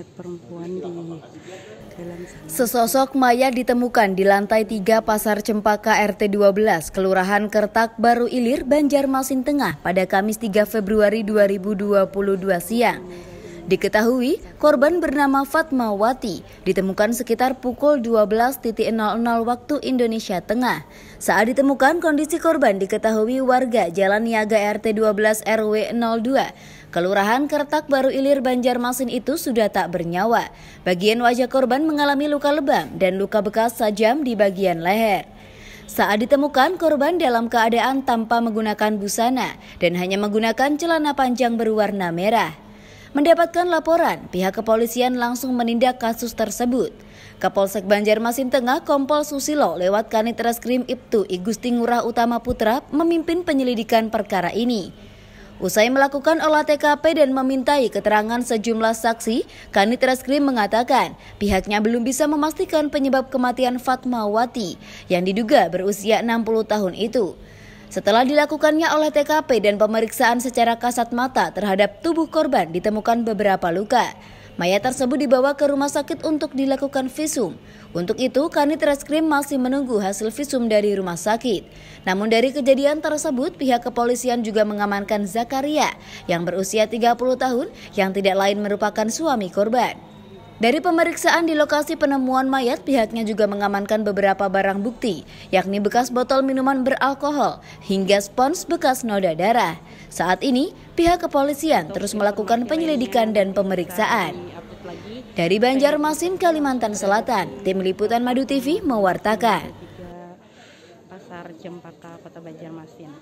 mayat perempuan di dalam sana. Sesosok mayat ditemukan di lantai 3 Pasar Cempaka RT 12, Kelurahan Kertak Baru Ilir, Banjarmasin Tengah pada Kamis 3 Februari 2022 siang. Diketahui, korban bernama Fatmawati ditemukan sekitar pukul 12.00 waktu Indonesia Tengah. Saat ditemukan, kondisi korban diketahui warga Jalan Niaga RT 12 RW 02, Kelurahan Kertak Baru Ilir Banjarmasin itu sudah tak bernyawa. Bagian wajah korban mengalami luka lebam dan luka bekas sajam di bagian leher. Saat ditemukan, korban dalam keadaan tanpa menggunakan busana dan hanya menggunakan celana panjang berwarna merah. Mendapatkan laporan, pihak kepolisian langsung menindak kasus tersebut. Kapolsek Banjarmasin Tengah Kompol Susilo lewat Kanit Reskrim Ibtu Igusti Ngurah Utama Putra memimpin penyelidikan perkara ini. Usai melakukan olah TKP dan memintai keterangan sejumlah saksi, Kanit Reskrim mengatakan pihaknya belum bisa memastikan penyebab kematian Fatmawati yang diduga berusia 60 tahun itu. Setelah dilakukannya oleh TKP dan pemeriksaan secara kasat mata terhadap tubuh korban ditemukan beberapa luka. Mayat tersebut dibawa ke rumah sakit untuk dilakukan visum. Untuk itu, Kanit Reskrim masih menunggu hasil visum dari rumah sakit. Namun dari kejadian tersebut, pihak kepolisian juga mengamankan Zakaria yang berusia 30 tahun yang tidak lain merupakan suami korban. Dari pemeriksaan di lokasi penemuan mayat, pihaknya juga mengamankan beberapa barang bukti, yakni bekas botol minuman beralkohol hingga spons bekas noda darah. Saat ini, pihak kepolisian terus melakukan penyelidikan dan pemeriksaan. Dari Banjarmasin, Kalimantan Selatan, Tim Liputan Madu TV mewartakan. Pasar Jempaka, Kota Banjarmasin.